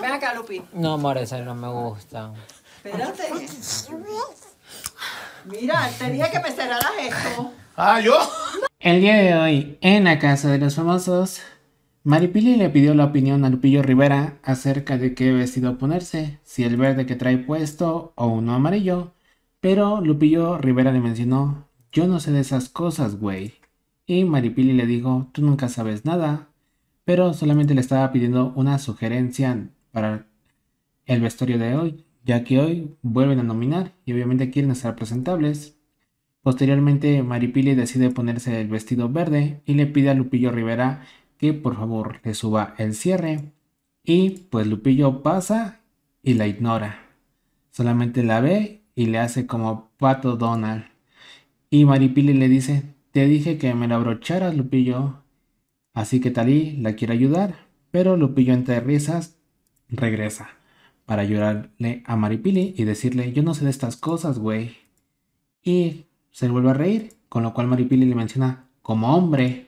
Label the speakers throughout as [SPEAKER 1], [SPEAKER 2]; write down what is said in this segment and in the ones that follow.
[SPEAKER 1] Ven acá, Lupi.
[SPEAKER 2] No, a no me gusta.
[SPEAKER 1] Espérate. Mira, te que me cerraras esto.
[SPEAKER 2] Ah, ¿yo? El día de hoy, en la casa de los famosos, Maripili le pidió la opinión a Lupillo Rivera acerca de qué vestido ponerse, si el verde que trae puesto o uno amarillo. Pero Lupillo Rivera le mencionó, yo no sé de esas cosas, güey. Y Maripili le dijo, tú nunca sabes nada. Pero solamente le estaba pidiendo una sugerencia para el vestuario de hoy, ya que hoy vuelven a nominar y obviamente quieren estar presentables. Posteriormente, Maripili decide ponerse el vestido verde y le pide a Lupillo Rivera que por favor le suba el cierre. Y pues Lupillo pasa y la ignora. Solamente la ve y le hace como pato Donald. Y Maripili le dice, te dije que me la abrocharas, Lupillo. Así que Talí la quiere ayudar, pero Lupillo entre risas regresa para llorarle a Maripili y decirle, yo no sé de estas cosas, güey. Y se vuelve a reír, con lo cual Maripili le menciona como hombre.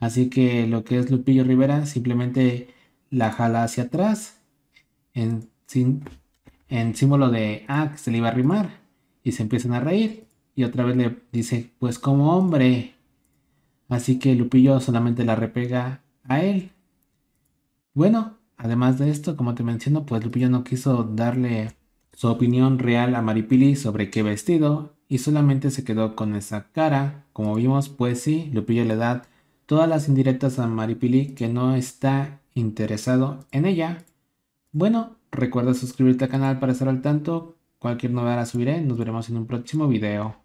[SPEAKER 2] Así que lo que es Lupillo Rivera simplemente la jala hacia atrás en, en símbolo de, ah, que se le iba a rimar. Y se empiezan a reír y otra vez le dice, pues como hombre. Así que Lupillo solamente la repega a él. Bueno, Además de esto, como te menciono, pues Lupillo no quiso darle su opinión real a Maripili sobre qué vestido y solamente se quedó con esa cara. Como vimos, pues sí, Lupillo le da todas las indirectas a Maripili que no está interesado en ella. Bueno, recuerda suscribirte al canal para estar al tanto. Cualquier novedad la subiré. Nos veremos en un próximo video.